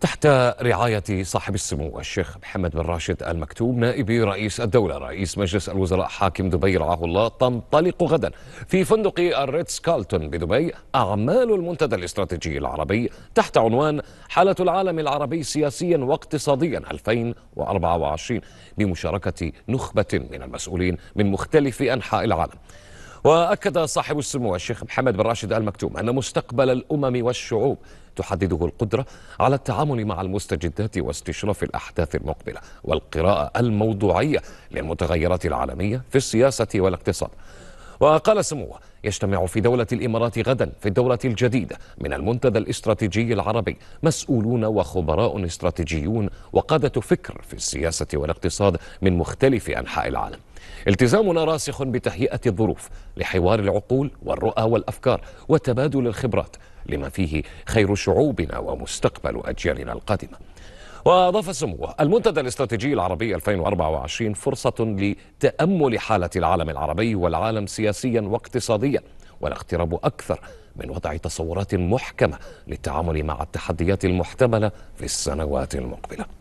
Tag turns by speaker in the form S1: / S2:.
S1: تحت رعاية صاحب السمو الشيخ محمد بن راشد المكتوم نائب رئيس الدولة رئيس مجلس الوزراء حاكم دبي رعاه الله تنطلق غدا في فندق الريتس كالتون بدبي أعمال المنتدى الاستراتيجي العربي تحت عنوان حالة العالم العربي سياسيا واقتصاديا 2024 بمشاركة نخبة من المسؤولين من مختلف أنحاء العالم وأكد صاحب السمو الشيخ محمد بن راشد آل مكتوم أن مستقبل الأمم والشعوب تحدده القدرة على التعامل مع المستجدات واستشراف الأحداث المقبلة والقراءة الموضوعية للمتغيرات العالمية في السياسة والاقتصاد وقال سموه يجتمع في دولة الإمارات غدا في الدورة الجديدة من المنتدى الاستراتيجي العربي مسؤولون وخبراء استراتيجيون وقادة فكر في السياسة والاقتصاد من مختلف أنحاء العالم التزامنا راسخ بتهيئة الظروف لحوار العقول والرؤى والأفكار وتبادل الخبرات لما فيه خير شعوبنا ومستقبل أجيالنا القادمة وأضاف سموه المنتدى الاستراتيجي العربي 2024 فرصة لتأمل حالة العالم العربي والعالم سياسيا واقتصاديا والاقتراب أكثر من وضع تصورات محكمة للتعامل مع التحديات المحتملة في السنوات المقبلة